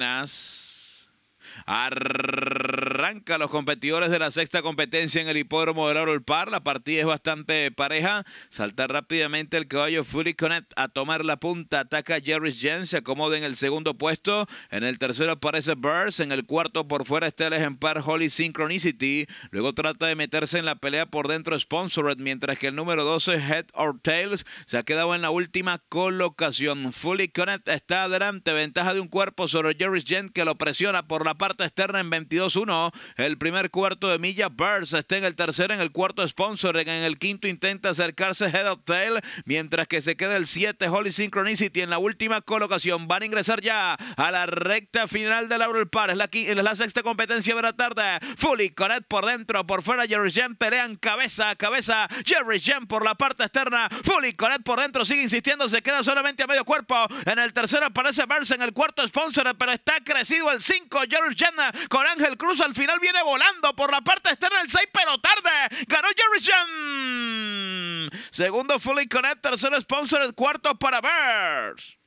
atrás los competidores de la sexta competencia en el hipódromo de Laurel Par. La partida es bastante pareja. Salta rápidamente el caballo Fully Connect a tomar la punta. Ataca Jerry Jen... se acomoda en el segundo puesto. En el tercero aparece Burst. En el cuarto por fuera está el ejemplar Holy Synchronicity. Luego trata de meterse en la pelea por dentro Sponsored, mientras que el número 12 Head or Tails se ha quedado en la última colocación. Fully Connect está adelante. Ventaja de un cuerpo sobre Jerry Jen... que lo presiona por la parte externa en 22-1 el primer cuarto de milla. Burns está en el tercero, en el cuarto Sponsor en el quinto intenta acercarse Head of Tail, mientras que se queda el 7 Holy Synchronicity en la última colocación. Van a ingresar ya a la recta final de Laurel Park. Es la, es la sexta competencia de la tarde. Fully Connect por dentro, por fuera Jerry Jen pelean cabeza a cabeza. Jerry Jen por la parte externa. Fully Connect por dentro sigue insistiendo, se queda solamente a medio cuerpo. En el tercero aparece Burns, en el cuarto Sponsor, pero está crecido el 5 Jerry Jen con Ángel Cruz al final viene volando por la parte externa el 6, pero tarde. Ganó Jerry Segundo, Fully Connect. Tercero, Sponsor. el Cuarto, para Bears.